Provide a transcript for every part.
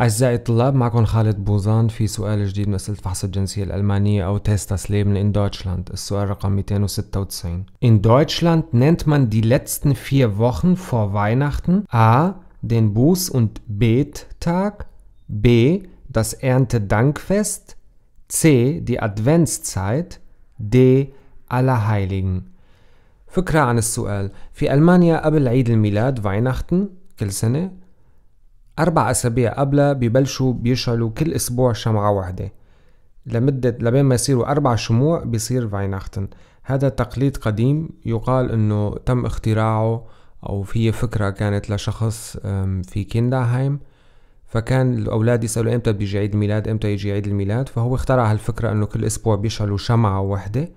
أعزائي الطلاب معكم خالد بوزان في سؤال جديد من أسئلة فحص الجنسية الألمانية أو Test das Leben in Deutschland السؤال رقم 296 In Deutschland nennt man die letzten vier Wochen vor Weihnachten A. den Buß- und Bettag B. das Erntedankfest C. die Adventszeit D. Allerheiligen فكرة عن السؤال في ألمانيا قبل عيد الميلاد Weihnachten كل سنة أربع أسابيع قبلها ببلشوا بيشعلوا كل أسبوع شمعة واحدة لمدة لبين ما يصيروا أربع شموع بيصير فايناختن هذا تقليد قديم يقال أنه تم اختراعه أو في فكرة كانت لشخص في كيندهايم فكان الأولاد يسألوا إمتى بيجي عيد الميلاد إمتى يجي عيد الميلاد فهو اخترع هالفكرة أنه كل أسبوع بيشعلوا شمعة واحدة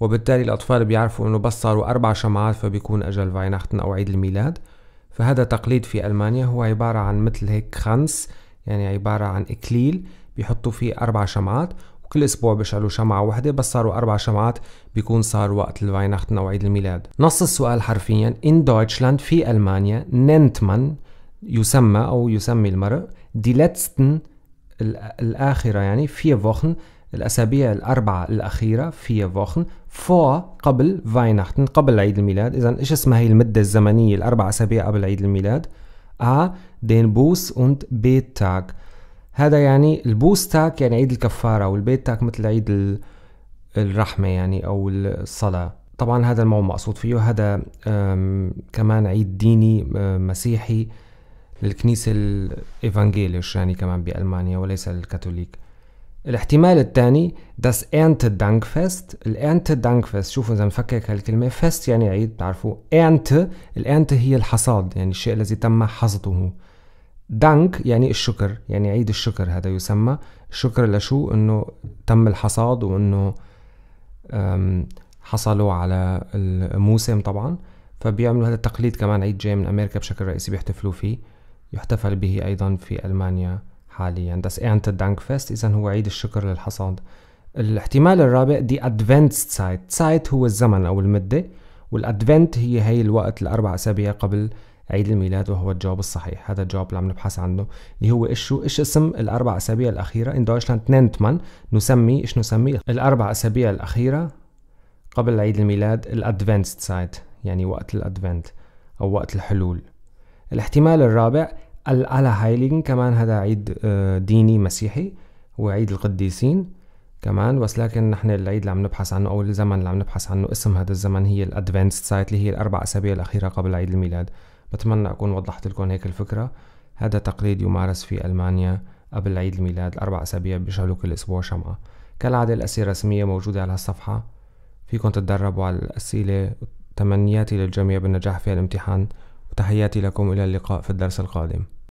وبالتالي الأطفال بيعرفوا أنه بس صاروا أربع شمعات فبيكون أجل فايناختن أو عيد الميلاد فهذا تقليد في ألمانيا هو عبارة عن مثل هيك خنس يعني عبارة عن إكليل بيحطوا فيه أربع شمعات وكل اسبوع بيشعلوا شمعة وحدة بس صاروا اربع شمعات بيكون صار وقت الفاينختن او عيد الميلاد نص السؤال حرفيا in Deutschland في المانيا ننتمن يسمى او يسمي المرء دي letzten الاخرة يعني في وخن الأسابيع الأربعة الأخيرة في فوخن فو قبل فاينختن قبل عيد الميلاد إذا إيش اسمها هي المدة الزمنية الأربع أسابيع قبل عيد الميلاد أ دين بوس und تاك هذا يعني البوس تاك يعني عيد الكفارة والبيت تاك مثل عيد الرحمة يعني أو الصلاة طبعا هذا هو مقصود فيه هذا كمان عيد ديني مسيحي للكنيسة الإيفانجيليش يعني كمان بألمانيا وليس الكاثوليك الاحتمال الثاني das دانك فيست شوفوا إذا نفكك هالكلمة فيست يعني عيد بتعرفوا أنت الأنت هي الحصاد يعني الشيء الذي تم حصده دانك يعني الشكر يعني عيد الشكر هذا يسمى شكر لشو انه تم الحصاد وانه حصلوا على الموسم طبعا فبيعملوا هذا التقليد كمان عيد جاي من امريكا بشكل رئيسي بيحتفلوا فيه يحتفل به ايضا في المانيا حاليا das فيست إذا هو عيد الشكر للحصاد الاحتمال الرابع دي ادفنت سايت سايت هو الزمن أو المدة والأدفنت هي هي الوقت الأربع أسابيع قبل عيد الميلاد وهو الجواب الصحيح هذا الجواب اللي عم نبحث عنه اللي هو ايش ايش اسم الاربع اسابيع الاخيره ان دويشلاند ننتمان نسمي ايش نسمي الاربع اسابيع الاخيره قبل عيد الميلاد الادفنت سايت يعني وقت الادفنت او وقت الحلول الاحتمال الرابع هايلين كمان هذا عيد آه، ديني مسيحي وعيد القديسين كمان بس لكن نحن العيد اللي عم نبحث عنه او الزمن اللي عم نبحث عنه اسم هذا الزمن هي الادفانس سايت اللي هي الاربع اسابيع الاخيره قبل عيد الميلاد بتمنى اكون وضحت لكم هيك الفكره هذا تقليد يمارس في المانيا قبل عيد الميلاد الاربع اسابيع بيشعلوا كل اسبوع شمعه كالعاده الاسئله الرسميه موجوده على الصفحه فيكم تتدربوا على الاسئله تمنياتي للجميع بالنجاح في الامتحان وتحياتي لكم الى اللقاء في الدرس القادم